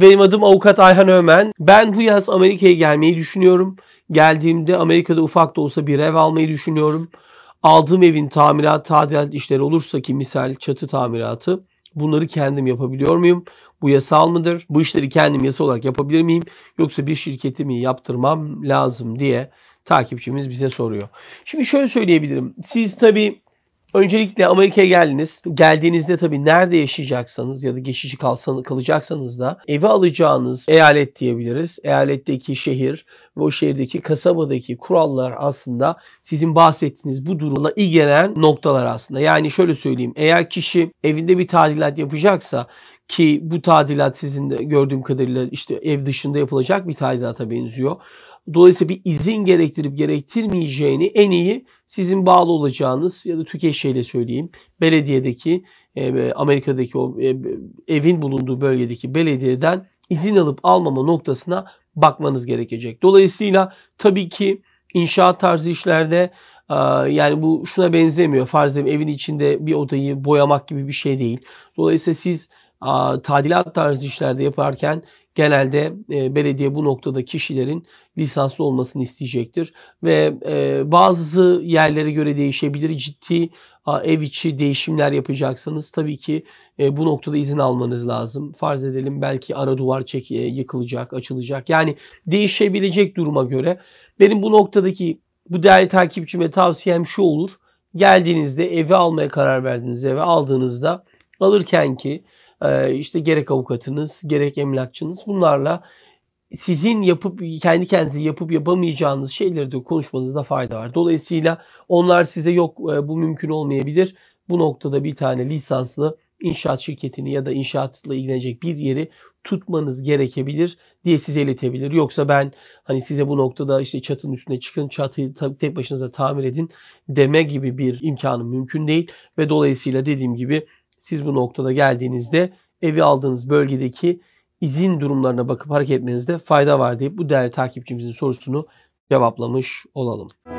Benim adım avukat Ayhan Ömen. Ben bu yaz Amerika'ya gelmeyi düşünüyorum. Geldiğimde Amerika'da ufak da olsa bir ev almayı düşünüyorum. Aldığım evin tamirat, tadilat işleri olursa ki misal çatı tamiratı bunları kendim yapabiliyor muyum? Bu yasal mıdır? Bu işleri kendim yasal olarak yapabilir miyim? Yoksa bir şirketi mi yaptırmam lazım diye takipçimiz bize soruyor. Şimdi şöyle söyleyebilirim. Siz tabii Öncelikle Amerika'ya geldiniz. Geldiğinizde tabii nerede yaşayacaksanız ya da geçici kalsanız, kalacaksanız da evi alacağınız eyalet diyebiliriz. Eyaletteki şehir ve o şehirdeki kasabadaki kurallar aslında sizin bahsettiğiniz bu durumla ilgilenen noktalar aslında. Yani şöyle söyleyeyim eğer kişi evinde bir tadilat yapacaksa ki bu tadilat sizin de gördüğüm kadarıyla işte ev dışında yapılacak bir tadilata benziyor. Dolayısıyla bir izin gerektirip gerektirmeyeceğini en iyi sizin bağlı olacağınız ya da Türkiye ile söyleyeyim belediyedeki e, Amerika'daki o e, evin bulunduğu bölgedeki belediyeden izin alıp almama noktasına bakmanız gerekecek. Dolayısıyla tabii ki inşaat tarzı işlerde yani bu şuna benzemiyor. Farz edelim evin içinde bir odayı boyamak gibi bir şey değil. Dolayısıyla siz tadilat tarzı işlerde yaparken genelde e, belediye bu noktada kişilerin lisanslı olmasını isteyecektir. Ve e, bazı yerlere göre değişebilir. Ciddi ev içi değişimler yapacaksanız tabii ki e, bu noktada izin almanız lazım. Farz edelim belki ara duvar çek, yıkılacak, açılacak. Yani değişebilecek duruma göre. Benim bu noktadaki bu değerli takipçime tavsiyem şu olur. Geldiğinizde evi almaya karar verdiğinizde ve aldığınızda alırken ki ee, işte gerek avukatınız gerek emlakçınız bunlarla sizin yapıp kendi kendinize yapıp yapamayacağınız şeyleri de konuşmanızda fayda var. Dolayısıyla onlar size yok e, bu mümkün olmayabilir. Bu noktada bir tane lisanslı inşaat şirketini ya da inşaatla ilgilenecek bir yeri tutmanız gerekebilir diye size iletebilir. Yoksa ben hani size bu noktada işte çatının üstüne çıkın çatıyı tek başınıza tamir edin deme gibi bir imkanı mümkün değil ve dolayısıyla dediğim gibi siz bu noktada geldiğinizde evi aldığınız bölgedeki izin durumlarına bakıp hareket etmenizde fayda var deyip bu değerli takipçimizin sorusunu cevaplamış olalım.